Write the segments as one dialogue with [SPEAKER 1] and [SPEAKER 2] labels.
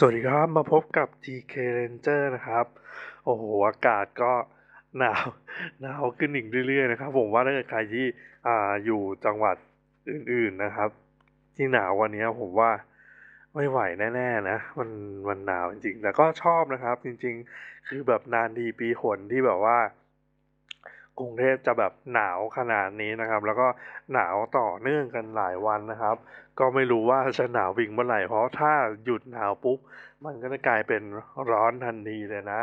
[SPEAKER 1] สวัสดีครับมาพบกับ TK Ranger นะครับ โอ้โห อากาศก็หนาวหนาวขึ้นอีกเรื่อยๆนะครับ ผมว่าถ้าเกิดใครที่อ่าอยู่จังหวัดอื่นๆนะครับ ที่หนาววันนี้ผมว่าไม่ไหวแน่ๆนะมันมันหนาวจริงๆ แต่ก็ชอบนะครับ จริงๆ คือแบบนานดีปีหนที่แบบว่ากรุงเทพจะแบบหนาวขนาดนี้นะครับ แล้วก็หนาวต่อเนื่องกันหลายวันนะครับ ก็ไม่รู้ว่าจะหนาววิ่งเมื่อไหร่เพราะถ้าหยุดหนาวปุ๊บ มันก็จะกลายเป็นร้อนทันทีเลยนะ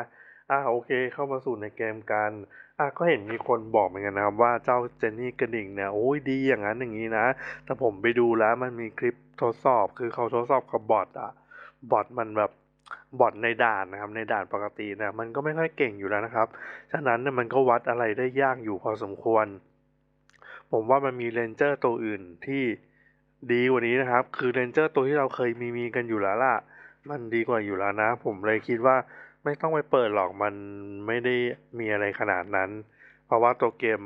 [SPEAKER 1] อ่ะโอเค เข้ามาสู่ในเกมกันอ่ะก็เห็นมีคนบอกเหมือนกันนะครับ ว่าเจ้าเจนนี่กระดิ่งเนี่ยโอ้ยดี อย่างนั้นอย่างนี้นะแต่ผมไปดูแล้วมันมีคลิปทดสอบคือเขาทดสอบกับบอทอะบอทมันแบบบอดในด่านนะครับในด่านปกตินะมันก็ไม่ค่อยเก่งอยู่แล้วนะครับฉะนั้นเนี่ยมันก็วัดอะไรได้ยากอยู่พอสมควร ผมว่ามันมีเลนเจอร์ตัวอื่นที่ดีกว่านี้นะครับ คือเลนเจอร์ตัวที่เราเคยมีมีกันอยู่แล้วล่ะ มันดีกว่าอยู่แล้วนะ ผมเลยคิดว่าไม่ต้องไปเปิดหรอกมันไม่ได้มีอะไรขนาดนั้น เพราะว่าตัวเกม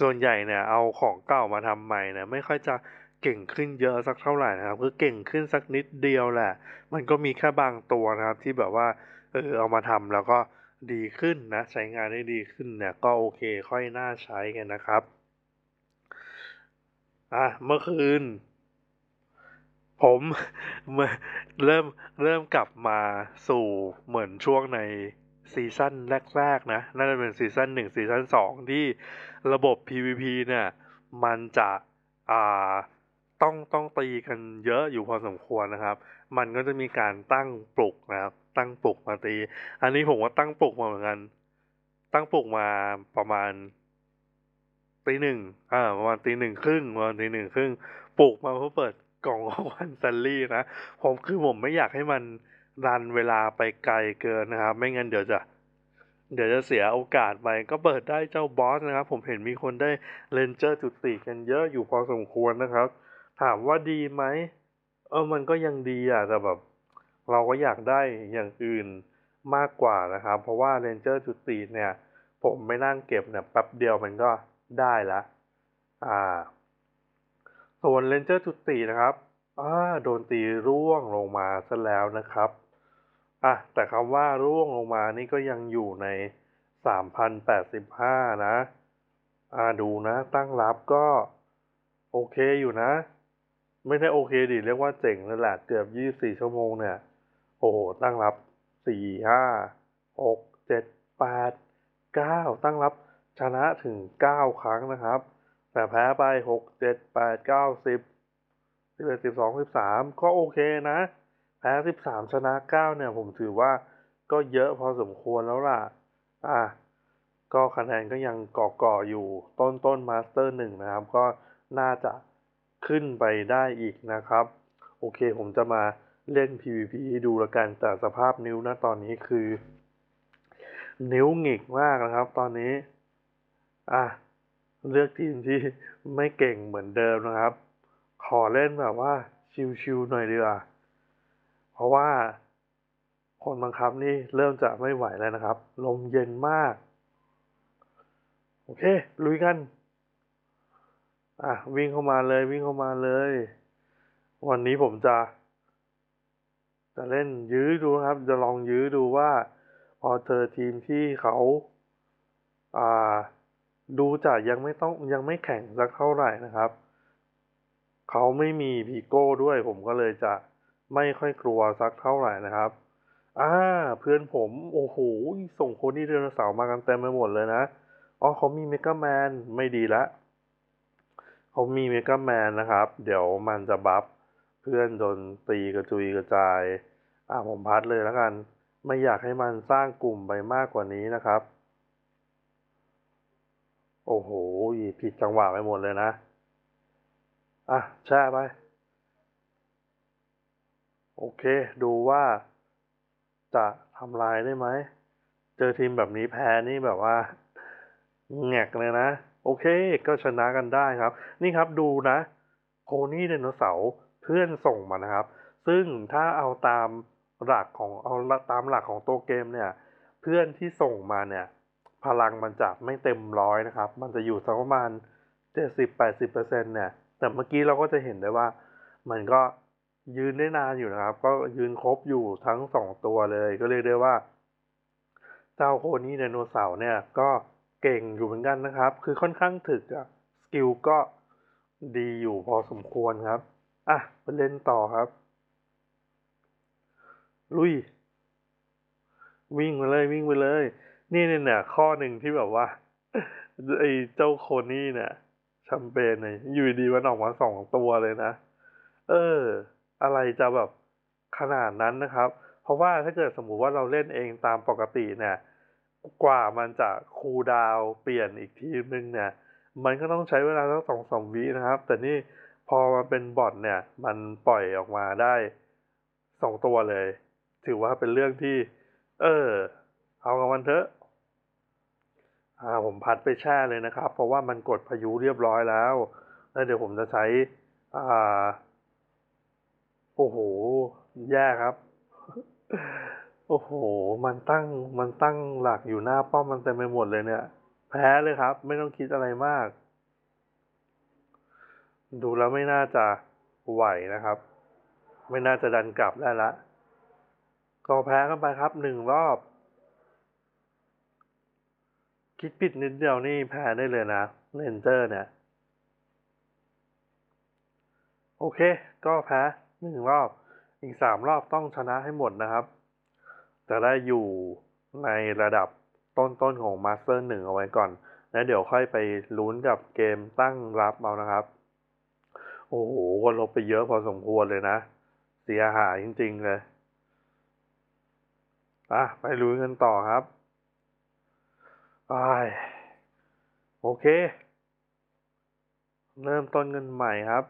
[SPEAKER 1] ส่วนใหญ่เนี่ย เอาของเก่ามาทำใหม่เนี่ยไม่ค่อยจะเก่งขึ้นเยอะสักเท่าไหร่นะครับคือเก่งขึ้นสักนิดเดียวแหละ มันก็มีแค่บางตัวนะครับ ที่แบบว่าเออเอามาทำแล้วก็ดีขึ้นนะใช้งานได้ดีขึ้นเนี่ยก็โอเคค่อยน่าใช้กันนะครับ อ่ะเมื่อคืน ผมเริ่มเริ่มกลับมาสู่เหมือนช่วงในซีซั่นแรกๆนะ น่าจะเป็นซีซั่นหนึ่งซีซั่นสองที่ระบบ PVP เนี่ย มันจะ อ่าต้องต้องตีกันเยอะอยู่พอสมควรนะครับ มันก็จะมีการตั้งปลุกนะครับ ตั้งปลุกมาตี อันนี้ผมว่าตั้งปลุกมาเหมือนกัน ตั้งปลุกมาประมาณตีหนึ่งอ่าประมาณตีหนึ่งครึ่งประมาณตีหนึ่งครึ่งปลุกมาเพื่อเปิดกล่องของวันซันลี่นะผมคือผมไม่อยากให้มันรันเวลาไปไกลเกินนะครับไม่งั้น เดี๋ยวจะ เดี๋ยวจะเสียโอกาสไปก็เปิดได้เจ้าบอสนะครับ ผมเห็นมีคนได้เลนเจอร์จุดสี่กันเยอะอยู่พอสมควรนะครับถามว่าดีไหม เออมันก็ยังดีอะแต่แบบเราก็อยากได้อย่างอื่นมากกว่านะครับ เพราะว่าเรนเจอร์จุดตีเนี่ยผมไม่นั่งเก็บเนี่ยแป๊บเดียวมันก็ได้ละอ่า ส่วนเรนเจอร์จุดตีนะครับอ่าโดนตีร่วงลงมาซะแล้วนะครับอ่ะแต่คำว่าร่วงลงมานี่ก็ยังอยู่ใน 3,085 นะอ่าดูนะ ตั้งรับก็โอเคอยู่นะไม่ได้โอเคดิเรียกว่าเจ๋งเลยแหละเกือบยี่สี่ชั่วโมงเนี่ย โอ้โห ตั้งรับสี่ห้าหกเจ็ดแปดเก้าตั้งรับชนะถึงเก้าครั้งนะครับ แต่แพ้ไปหกเจ็ดแปดเก้าสิบสิบเอ็ดสิบสองสิบสามก็โอเคนะ แพ้สิบสามชนะเก้าเนี่ย ผมถือว่าก็เยอะพอสมควรแล้วล่ะ อ่ะก็คะแนนก็ยังก่อๆอยู่ ต้นต้นมาสเตอร์หนึ่งนะครับ ก็น่าจะขึ้นไปได้อีกนะครับ โอเค ผมจะมาเล่น PVP ให้ดูละกันแต่สภาพนิ้วนะตอนนี้คือ นิ้วหงิกมากนะครับ ตอนนี้ อ่ะ เลือกทีมที่ไม่เก่งเหมือนเดิมนะครับ ขอเล่นแบบว่าชิวๆหน่อยดีกว่าเพราะว่าคนบังคับนี่เริ่มจะไม่ไหวแล้วนะครับ ลมเย็นมาก โอเคลุยกันอ่ะ วิ่งเข้ามาเลยวิ่งเข้ามาเลย วันนี้ผมจะ จะเล่นยื้อดูครับ จะลองยื้อดูว่าพอเจอทีมที่เขาอ่า ดูจะยังไม่ต้องยังไม่แข่งสักเท่าไหร่นะครับ เขาไม่มีพีโก้ด้วยผมก็เลยจะไม่ค่อยกลัวสักเท่าไหร่นะครับอ่าเพื่อนผม โอ้โห ส่งคนที่เดินเสามากันเต็มไปหมดเลยนะ อ๋อเขามีเมกาแมนไม่ดีละเขามีเมกาแมนนะครับ เดี๋ยวมันจะบัฟเพื่อนจนตีกระจุยกระจาย อ่าผมพัดเลยแล้วกัน ไม่อยากให้มันสร้างกลุ่มไปมากกว่านี้นะครับ โอ้โหผิดจังหวะไปหมดเลยนะ อ่ะแช่ไป โอเค ดูว่าจะทำลายได้ไหม เจอทีมแบบนี้แพ้นี่แบบว่าแงกเลยนะโอเคก็ชนะกันได้ครับ นี่ครับดูนะโคนี่ไดโนเสาร์เพื่อนส่งมานะครับ ซึ่งถ้าเอาตามหลักของเอาตามหลักของตัวเกมเนี่ย เพื่อนที่ส่งมาเนี่ย พลังมันจะไม่เต็มร้อยนะครับ มันจะอยู่สักประมาณ70-80%เนี่ย แต่เมื่อกี้เราก็จะเห็นได้ว่า มันก็ยืนได้นานอยู่นะครับ ก็ยืนครบอยู่ทั้งสองตัวเลยก็เรียกได้ว่า เจ้าโคนี่ไดโนเสาร์เนี่ยก็เก่งอยู่เหมือนกันนะครับ คือค่อนข้างถึกอะสกิลก็ดีอยู่พอสมควรครับ อ่ะไปเล่นต่อครับ ลุย วิ่งไปเลย วิ่งไปเลย นี่เนี่ยเนี่ยข้อหนึ่งที่แบบว่าไอ้เจ้าโคนี่เนี่ยแชมเปญเนี่ยอยู่ดีมันออกมาสองตัวเลยนะ เออ อะไรจะแบบขนาดนั้นนะครับ เพราะว่าถ้าเกิดสมมุติว่าเราเล่นเองตามปกติเนี่ยกว่ามันจะ คูดาวเปลี่ยนอีกทีนึงเนี่ย มันก็ต้องใช้เวลาตั้งสองสมวินะครับ แต่นี่พอมันเป็นบอทเนี่ย มันปล่อยออกมาได้สองตัวเลย ถือว่าเป็นเรื่องที่เออเอากับมันเถอะ อ่า ผมพัดไปแช่เลยนะครับ เพราะว่ามันกดพายุเรียบร้อยแล้ว แล้วเดี๋ยวผมจะใช้ อ่า โอ้โห แย่ครับโอ้โห มันตั้ง มันตั้งหลักอยู่หน้าป้อมมันเต็มไปหมดเลยเนี่ย แพ้เลยครับ ไม่ต้องคิดอะไรมาก ดูแล้วไม่น่าจะไหวนะครับ ไม่น่าจะดันกลับได้ละ ก็แพ้กันไปครับหนึ่งรอบ คิดผิดนิดเดียวนี่แพ้ได้เลยนะเลนเจอร์เนี่ย โอเค ก็แพ้หนึ่งรอบ อีกสามรอบต้องชนะให้หมดนะครับจะได้อยู่ในระดับต้นๆของมาสเตอร์หนึ่งเอาไว้ก่อนแล้วเดี๋ยวค่อยไปลุ้นกับเกมตั้งรับเอานะครับ โอ้โหก็ลบไปเยอะพอสมควรเลยนะ เสียหายจริงๆเลยอ่ะไปลุ้นกันต่อครับไปโอเค เริ่มต้นเงินใหม่ครับ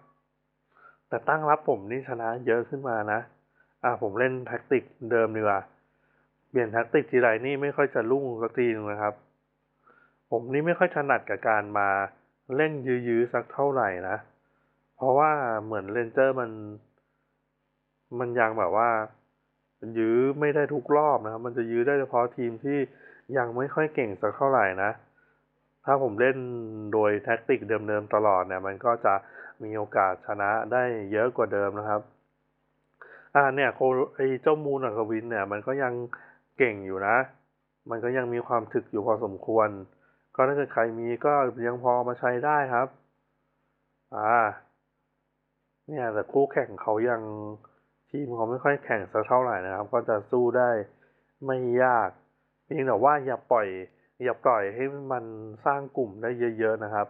[SPEAKER 1] แต่ตั้งรับผมนี่ชนะเยอะขึ้นมานะอ่ะผมเล่นแท็กติกเดิมดีกว่าเปลี่ยนแท็กติกทีไรนี่ไม่ค่อยจะรุ่งสักทีนึงนะครับ ผมนี่ไม่ค่อยถนัดกับการมาเล่นยื้อๆสักเท่าไหร่นะเพราะว่าเหมือนเลนเจอร์มัน มันยังแบบว่ายื้อไม่ได้ทุกรอบนะครับ มันจะยื้อได้เฉพาะทีมที่ยังไม่ค่อยเก่งสักเท่า ไหร่นะถ้าผมเล่นโดยแท็กติกเดิม ๆ ตลอดเนี่ย มันก็จะมีโอกาสชนะได้เยอะกว่าเดิมนะครับ อ่า เนี่ยโคไอเจ้ามูนอัควิน เนี่ยมันก็ยังเก่งอยู่นะ มันก็ยังมีความถึกอยู่พอสมควร ก็ถ้าเกิดใครมีก็ยังพอมาใช้ได้ครับ อ่า เนี่ยแต่คู่แข่งเขายังทีมเขาไม่ค่อยแข่งสักเท่าไหร่นะครับ ก็จะสู้ได้ไม่ยากเพียงแต่ว่าอย่าปล่อย อย่าปล่อยให้มันสร้างกลุ่มได้เยอะ ๆ นะครับ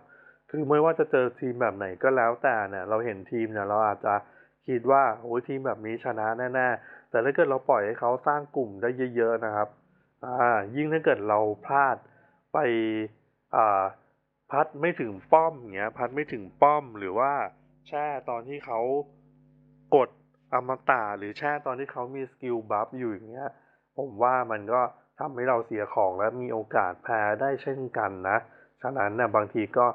[SPEAKER 1] คือไม่ว่าจะเจอทีมแบบไหนก็แล้วแต่เนี่ยเราเห็นทีมเนี่ยเราอาจจะคิดว่าโอ้ยทีมแบบนี้ชนะแน่ๆแต่ถ้าเกิดเราปล่อยให้เขาสร้างกลุ่มได้เยอะ ๆ นะครับ อ่า ยิ่งถ้าเกิดเราพลาดไป อ่า พัดไม่ถึงป้อมเงี้ย พัดไม่ถึงป้อมหรือว่าแช่ตอนที่เขากดอมตะหรือแช่ตอนที่เขามีสกิลบัฟอยู่อย่างเงี้ย ผมว่ามันก็ทำให้เราเสียของและมีโอกาสแพ้ได้เช่นกันนะ ฉะนั้นนะบางทีก็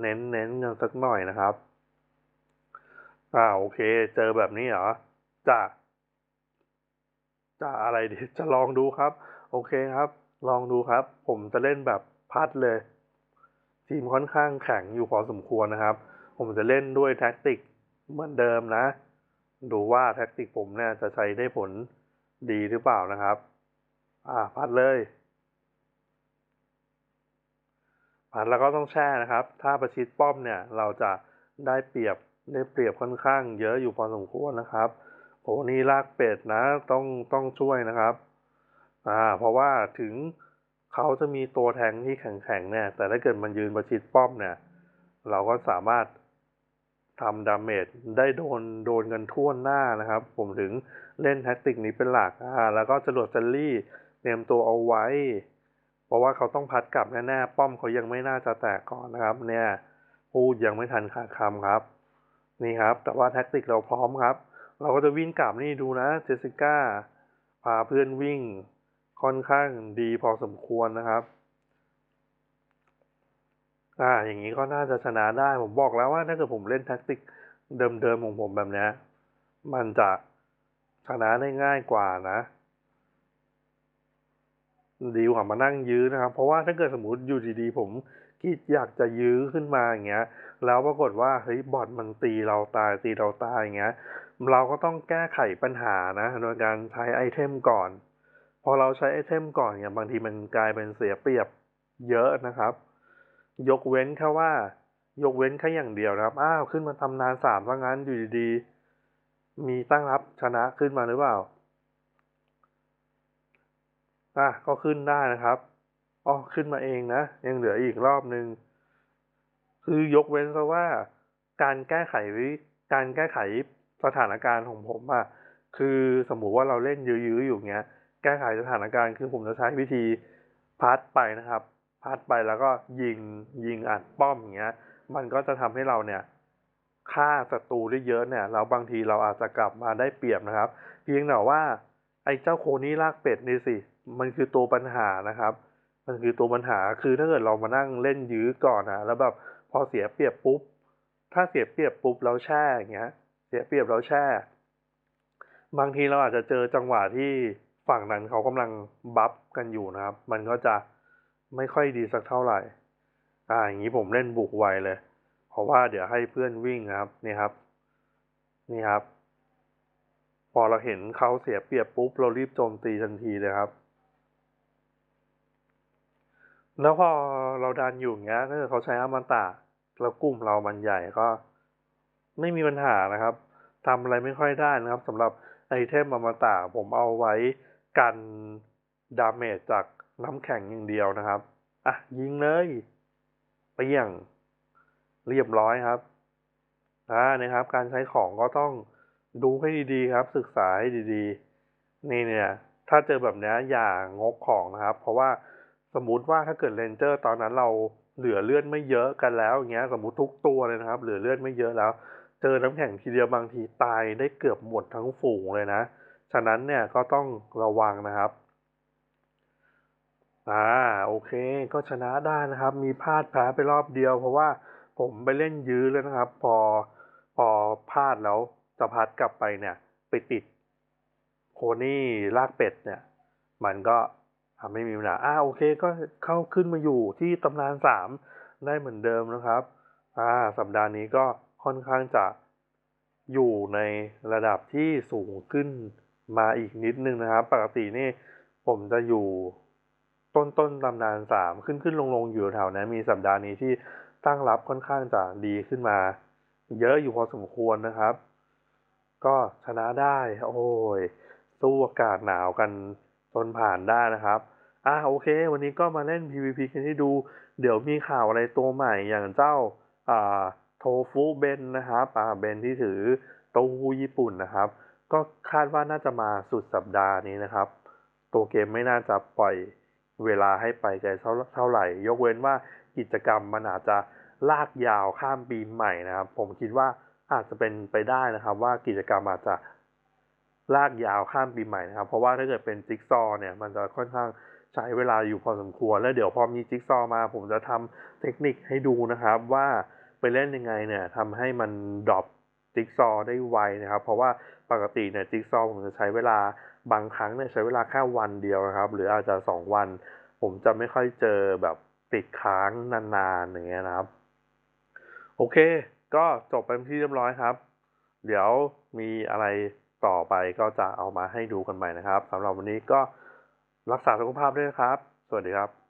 [SPEAKER 1] เน้นเน้นเงินสักหน่อยนะครับ อ่า โอเค เจอแบบนี้เหรอจะจะอะไรดีจะลองดูครับ โอเคครับ ลองดูครับ ผมจะเล่นแบบพัดเลย ทีมค่อนข้างแข็งอยู่พอสมควรนะครับ ผมจะเล่นด้วยแท็กติกเหมือนเดิมนะ ดูว่าแท็กติกผมเนี่ยจะใช้ได้ผลดีหรือเปล่านะครับ อ่า พัดเลยพัดแล้วก็ต้องแช่นะครับ ถ้าประชิดป้อมเนี่ย เราจะได้เปรียบได้เปรียบค่อนข้างเยอะอยู่พอสมควรนะครับโอหนี่ลากเป็ดนะ ต้องต้องช่วยนะครับ อ่า เพราะว่าถึงเขาจะมีตัวแทงที่แข็งๆเนี่ย แต่ถ้าเกิดมันยืนประชิดป้อมเนี่ย เราก็สามารถทำดาเมจได้โดนโดนกันท่วนหน้านะครับ ผมถึงเล่นแท็กติก นี้เป็นหลักอ่าแล้วก็จรวดจัลลี่เตรียมตัวเอาไว้ เพราะว่าเขาต้องพัดกลับแน่ๆป้อมเขายังไม่น่าจะแตกก่อนนะครับ เนี่ย พูดยังไม่ทันขาดคำครับ นี่ครับ แต่ว่าแท็กติกเราพร้อมครับเราก็จะวิ่งกลับนี่ดูนะเจสสิก้าพาเพื่อนวิ่งค่อนข้างดีพอสมควรนะครับ อ่า อย่างนี้ก็น่าจะชนะได้ผมบอกแล้วว่าถ้าเกิดผมเล่นแท็กติก เดิมๆของผมแบบนี้มันจะชนะได้ง่ายกว่านะ ดีกว่ามานั่งยื้อนะครับเพราะว่าถ้าเกิดสมมติอยู่ดีๆผมที่อยากจะยื้อขึ้นมาอย่างเงี้ย แล้วปรากฏว่า เฮ้ย บอดมันตีเราตายตีเราตายอย่างเงี้ย เราก็ต้องแก้ไขปัญหานะ โดยการใช้ไอเทมก่อน พอเราใช้ไอเทมก่อนเนี่ยบางทีมันกลายเป็นเสียเปรียบเยอะนะครับ ยกเว้นแค่ว่า ยกเว้นแค่อย่างเดียวนะครับ อ้าว ขึ้นมาทำนานสามว่างั้นอยู่ดีๆมีตั้งรับชนะขึ้นมาหรือเปล่า อ่ะ ก็ขึ้นได้นะครับอ๋อ ขึ้นมาเองนะ ยังเหลืออีกรอบหนึ่งคือยกเว้นซะว่า การแก้ไขการแก้ไขสถานการณ์ของผมอะคือสมมุติว่าเราเล่นยื้อๆอยู่เงี้ย แก้ไขสถานการณ์คือผมจะใช้วิธีพัดไปนะครับพัดไปแล้วก็ยิงยิงอัดป้อมอย่างเงี้ย มันก็จะทำให้เราเนี่ยฆ่าศัตรูได้เยอะ เนี่ย เราบางทีเราอาจจะกลับมาได้เปรียบนะครับ เพียงแต่ว่า ไอ้เจ้าโคนี้ลากเป็ดนี่สิ มันคือตัวปัญหานะครับมันคือตัวปัญหาคือถ้าเกิดเรามานั่งเล่นยื้อก่อนนะแล้วแบบพอเสียเปรียบปุ๊บถ้าเสียเปรียบปุ๊บเราแช่อย่างเงี้ย เสียเปรียบเราแช่ บางทีเราอาจจะเจอจังหวะที่ฝั่งนั้นเขากำลังบัฟกันอยู่นะครับ มันก็จะไม่ค่อยดีสักเท่าไหร่ อ่าอย่างนี้ผมเล่นบุกไวเลย เพราะว่าเดี๋ยวให้เพื่อนวิ่งนะครับ นี่ครับนี่ครับ พอเราเห็นเขาเสียเปรียบปุ๊บเรารีบโจมตีทันทีเลยครับแล้วพอเราดันอยู่เงี้ยถ้าเกเขาใช้อมตะแล้วกลุ่มเรามันใหญ่ก็ไม่มีปัญหานะครับทำอะไรไม่ค่อยได้นะครับสำหรับไอเทมอมตะผมเอาไว้กันดาเมจจากน้ำแข็งอย่างเดียวนะครับ อ่ะ ยิงเลยเปี้ยงเรียบร้อยครับอ่านะครับ การใช้ของก็ต้องดูให้ดีๆครับ ศึกษาให้ดี ๆ นี่เนี่ยถ้าเจอแบบนี้อย่างงกของนะครับ เพราะว่าสมมติว่าถ้าเกิดเลนเจอร์ตอนนั้นเราเหลือเลือดไม่เยอะกันแล้วอย่างเงี้ย สมมติทุกตัวเลยนะครับเหลือเลือดไม่เยอะแล้ว เจอน้ำแข็งทีเดียวบางทีตายได้เกือบหมดทั้งฝูงเลยนะ ฉะนั้นเนี่ยก็ต้องระวังนะครับ อ่า โอเค ก็ชนะได้นะครับ มีพลาดแพ้ไปรอบเดียว เพราะว่าผมไปเล่นยื้อแล้วนะครับ พอพอพลาดแล้วจะพัดกลับไปเนี่ย ไปติดโคนี่ลากเป็ด เนี่ย มันก็ไม่มีปัญหาอ่าโอเค ก็เข้าขึ้นมาอยู่ที่ตำนานสามได้เหมือนเดิมนะครับ อ่า สัปดาห์นี้ก็ค่อนข้างจะอยู่ในระดับที่สูงขึ้นมาอีกนิดนึงนะครับ ปกตินี่ผมจะอยู่ต้นต้นตำนานสามขึ้นขึ้นลงลงอยู่แถวนะั้นมีสัปดาห์นี้ที่ตั้งรับค่อนข้างจะดีขึ้นมาเยอะอยู่พอสมควรนะครับก็ชนะได้โอ้ยสู้อากาศหนาวกันจนผ่านได้นะครับอ่าโอเค วันนี้ก็มาเล่น PVP กันให้ดู เดี๋ยวมีข่าวอะไรตัวใหม่อย่างเจ้าอ่าโทฟุเบนนะครับอ่าเบนที่ถือต้วหูญี่ปุ่นนะครับ ก็คาดว่าน่าจะมาสุดสัปดาห์นี้นะครับ ตัวเกมไม่น่าจะปล่อยเวลาให้ไปไกลเท่าไหร่ ยกเว้นว่ากิจกรรมมันอาจจะลากยาวข้ามปีใหม่นะครับ ผมคิดว่าอาจจะเป็นไปได้นะครับ ว่ากิจกรรมอาจจะลากยาวข้ามปีใหม่นะครับ เพราะว่าถ้าเกิดเป็นจิ๊กซอเนี่ยมันจะค่อนข้างใช้เวลาอยู่พอสมควร แล้วเดี๋ยวพอมีจิ๊กซอมา ผมจะทำเทคนิคให้ดูนะครับ ว่าไปเล่นยังไงเนี่ยทำให้มันดรอปจิ๊กซอได้ไวนะครับ เพราะว่าปกติเนี่ยจิ๊กซอผมจะใช้เวลาบางครั้งเนี่ยใช้เวลาแค่วันเดียวนะครับ หรืออาจจะ 2 วัน ผมจะไม่ค่อยเจอแบบติดค้างนานๆอย่างเงี้ยนะครับ โอเค ก็จบไปที่เรียบร้อยครับ เดี๋ยวมีอะไรต่อไปก็จะเอามาให้ดูกันใหม่นะครับสำหรับวันนี้ก็รักษาสุขภาพด้วยครับ สวัสดีครับ